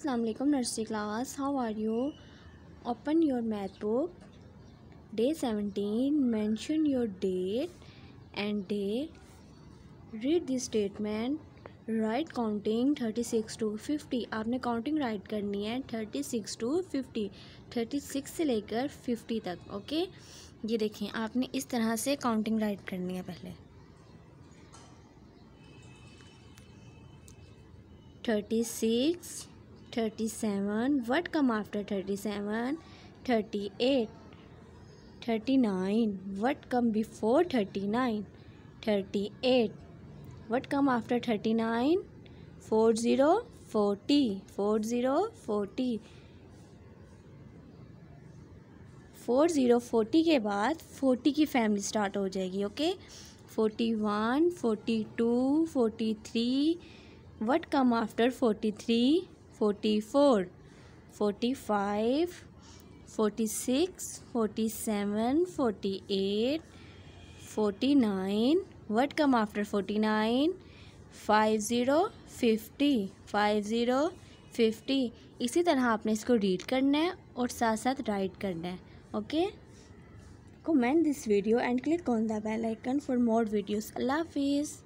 अस्सलाम nursery class how are you open your math book day seventeen mention your date and day read this statement write counting thirty six to fifty आपने counting write करनी है thirty six to fifty thirty six से लेकर fifty तक okay ये देखें आपने इस तरह से काउंटिंग राइट करनी है पहले thirty six thirty seven what come after thirty seven thirty eight thirty nine what come before thirty nine thirty eight what come after thirty nine four zero forty four zero forty four zero forty के बाद forty की family start हो जाएगी okay forty one forty two forty three what come after forty three forty four forty five forty six forty seven forty eight forty nine what come after forty nine five zero fifty five zero fifty इसी तरह आपने इसको read करना है और साथ साथ write करना है okay comment this video and click on the bell icon for more videos अल्लाह हाफिज़